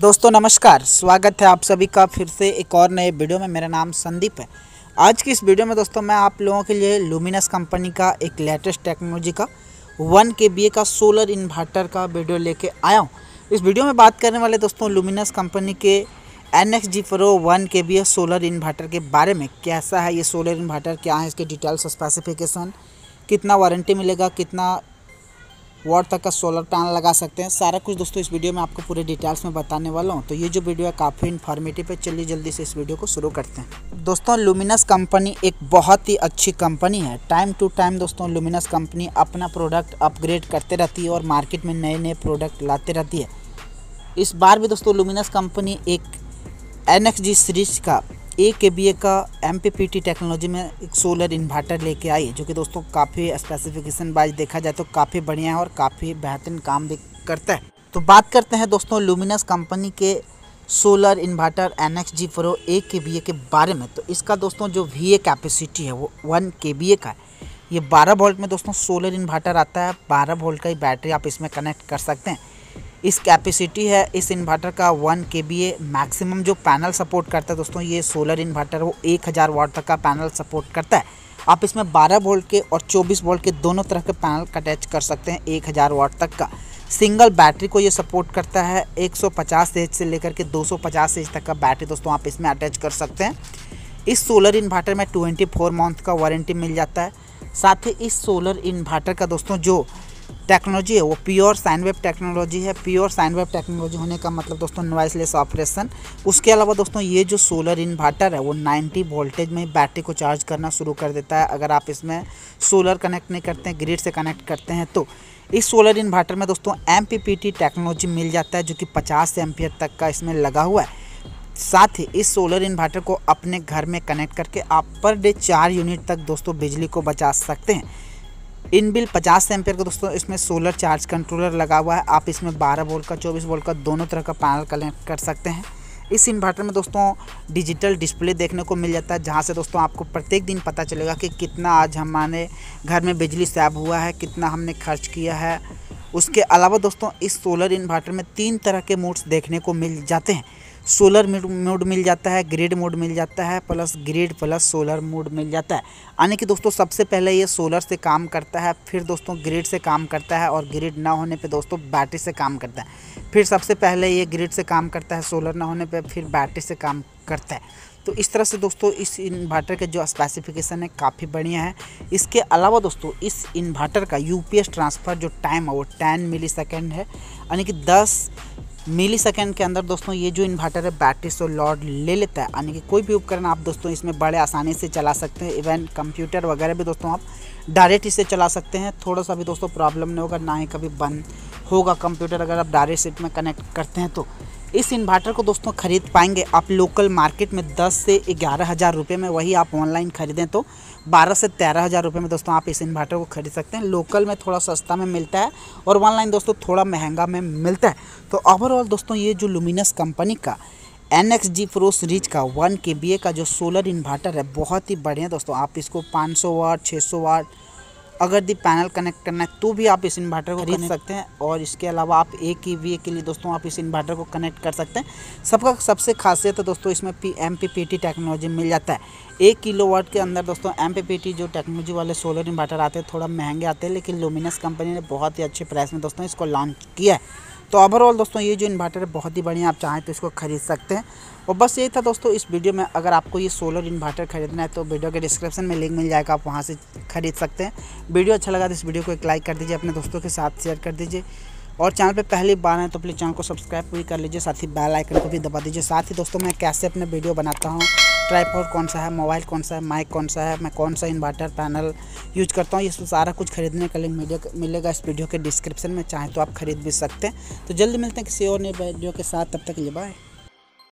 दोस्तों नमस्कार स्वागत है आप सभी का फिर से एक और नए वीडियो में मेरा नाम संदीप है आज की इस वीडियो में दोस्तों मैं आप लोगों के लिए लुमिनस कंपनी का एक लेटेस्ट टेक्नोलॉजी का वन के बी का सोलर इन्वर्टर का वीडियो लेके आया हूँ इस वीडियो में बात करने वाले दोस्तों लुमिनस कंपनी के N X G pro one K B solar inverter के बारे में कैसा है ये सोलर इन्वर्टर क्या है इसके डिटेल्स स्पेसिफिकेशन कितना वारंटी मिलेगा कितना वाट तक का सोलर पैनल लगा सकते हैं सारा कुछ दोस्तों इस वीडियो में आपको पूरे डिटेल्स में बताने वाला हूँ तो ये जो वीडियो है काफ़ी इन्फॉर्मेटिव है चलिए जल्दी से इस वीडियो को शुरू करते हैं दोस्तों लुमिनस कंपनी एक बहुत ही अच्छी कंपनी है टाइम टू टाइम दोस्तों लुमिनस कंपनी अपना प्रोडक्ट अपग्रेड करते रहती है और मार्केट में नए नए प्रोडक्ट लाते रहती है इस बार भी दोस्तों लुमिनस कंपनी एक एन सीरीज का एक के बी ए का M P P T technology में एक सोलर इन्वर्टर लेके आई है जो कि दोस्तों काफ़ी स्पेसिफिकेशन वाइज देखा जाए तो काफ़ी बढ़िया है और काफ़ी बेहतरीन काम भी करता है तो बात करते हैं दोस्तों लुमिनस कंपनी के solar inverter N X G pro A K B ए के बारे में तो इसका दोस्तों जो वी ए कैपेसिटी है वो वन के बी ए का है ये बारह वोल्ट में दोस्तों सोलर इन्वर्टर आता है बारह वोल्ट का ही बैटरी आप इसमें कनेक्ट कर सकते हैं इस कैपेसिटी है इस इन्वर्टर का one K B A maximum जो पैनल सपोर्ट करता है दोस्तों ये सोलर इन्वर्टर वो एक हज़ार वाट तक का पैनल सपोर्ट करता है आप इसमें 12 वोल्ट के और 24 वोल्ट के दोनों तरह के पैनल अटैच कर सकते हैं एक हज़ार वाट तक का सिंगल बैटरी को ये सपोर्ट करता है 150 सौ से लेकर के 250 सौ तक का बैटरी दोस्तों आप इसमें अटैच कर सकते हैं इस सोलर इन्वर्टर में 24 मंथ का वारंटी मिल जाता है साथ ही इस सोलर इन्वर्टर का दोस्तों जो टेक्नोलॉजी है वो प्योर साइन वेब टेक्नोलॉजी है प्योर साइन टेक्नोलॉजी होने का मतलब दोस्तों नॉइसलेस ऑपरेशन उसके अलावा दोस्तों ये जो सोलर इन्वर्टर है वो 90 वोल्टेज में बैटरी को चार्ज करना शुरू कर देता है अगर आप इसमें सोलर कनेक्ट नहीं करते हैं ग्रिड से कनेक्ट करते हैं तो इस सोलर इन्वर्टर में दोस्तों एम टेक्नोलॉजी मिल जाता है जो कि पचास से तक का इसमें लगा हुआ है साथ ही इस सोलर इन्वर्टर को अपने घर में कनेक्ट करके आप पर डे चार यूनिट तक दोस्तों बिजली को बचा सकते हैं इन बिल पचास एम्पेयर का दोस्तों इसमें सोलर चार्ज कंट्रोलर लगा हुआ है आप इसमें 12 वोल्ट का 24 वोल्ट का दोनों तरह का पैनल कनेक्ट कर सकते हैं इस इन्वर्टर में दोस्तों डिजिटल डिस्प्ले देखने को मिल जाता है जहाँ से दोस्तों आपको प्रत्येक दिन पता चलेगा कि कितना आज हमारे घर में बिजली सैब हुआ है कितना हमने खर्च किया है उसके अलावा दोस्तों इस सोलर इन्वर्टर में तीन तरह के मोड्स देखने को मिल जाते हैं सोलर मोड मिल जाता है ग्रिड मोड मिल जाता है plus grid plus solar mode मिल जाता है यानी कि दोस्तों सबसे पहले ये सोलर से काम करता है फिर दोस्तों ग्रिड से काम करता है और ग्रिड ना होने पे दोस्तों बैटरी से काम करता है फिर सबसे पहले ये ग्रिड से काम करता है सोलर ना होने पे फिर बैटरी से काम करता है तो इस तरह से दोस्तों इस इन्वर्टर के जो स्पेसिफिकेशन है काफ़ी बढ़िया है इसके अलावा दोस्तों इस इन्वर्टर का यूपीएस ट्रांसफ़र जो टाइम है वो टेन मिली सेकेंड है यानी कि दस मिली सेकेंड के अंदर दोस्तों ये जो इन्वर्टर है बैटरी से लॉड ले लेता है यानी कि कोई भी उपकरण आप दोस्तों इसमें बड़े आसानी से चला सकते हैं इवन कंप्यूटर वगैरह भी दोस्तों आप डायरेक्ट इसे चला सकते हैं थोड़ा सा भी दोस्तों प्रॉब्लम नहीं होगा ना ही कभी बंद होगा कंप्यूटर अगर आप डायरेक्ट सेट में कनेक्ट करते हैं तो इस इन्वर्टर को दोस्तों खरीद पाएंगे आप लोकल मार्केट में दस से ग्यारह हज़ार रुपये में वही आप ऑनलाइन खरीदें तो बारह से तेरह हज़ार रुपये में दोस्तों आप इस इन्वर्टर को खरीद सकते हैं लोकल में थोड़ा सस्ता में मिलता है और ऑनलाइन दोस्तों थोड़ा महंगा में मिलता है तो ओवरऑल दोस्तों ये जो लुमिनस कंपनी का N X G pros rich का वन के बी ए का जो सोलर इन्वर्टर है बहुत ही बढ़िया दोस्तों आप इसको पाँच सौ वाट सौ वाट अगर दी पैनल कनेक्ट करना है तो भी आप इस इन्वर्टर को खरीद सकते हैं और इसके अलावा आप एक ही वी के लिए दोस्तों आप इस इन्वर्टर को कनेक्ट कर सकते हैं सबका सबसे खासियत है दोस्तों इसमें P M P P T technology मिल जाता है एक किलो वाट के अंदर दोस्तों एम पी पी टी जो टेक्नोलॉजी वाले सोलर इन्वर्टर आते हैं थोड़ा महंगे आते हैं लेकिन लुमिनस कंपनी ने बहुत ही अच्छे प्राइस में दोस्तों इसको लॉन्च किया है तो ओवरऑल दोस्तों ये जो इन्वर्टर है बहुत ही बढ़िया आप चाहें तो इसको खरीद सकते हैं और बस यही था दोस्तों इस वीडियो में अगर आपको ये सोलर इन्वर्टर खरीदना है तो वीडियो के डिस्क्रिप्शन में लिंक मिल जाएगा आप वहाँ से खरीद सकते हैं वीडियो अच्छा लगा तो इस वीडियो को एक लाइक कर दीजिए अपने दोस्तों के साथ शेयर कर दीजिए और चैनल पे पहली बार है तो प्लीज़ चैनल को सब्सक्राइब भी कर लीजिए साथ ही बेल आइकन को भी दबा दीजिए साथ ही दोस्तों मैं कैसे अपने वीडियो बनाता हूँ ट्राईपोर कौन सा है मोबाइल कौन सा है माइक कौन सा है मैं कौन सा इन्वर्टर पैनल यूज करता हूँ ये सारा कुछ खरीदने का लिंक मिलेगा इस वीडियो के डिस्क्रिप्शन में चाहे तो आप खरीद भी सकते हैं तो जल्दी मिलते हैं किसी और नए वीडियो के साथ तब तक ले बाय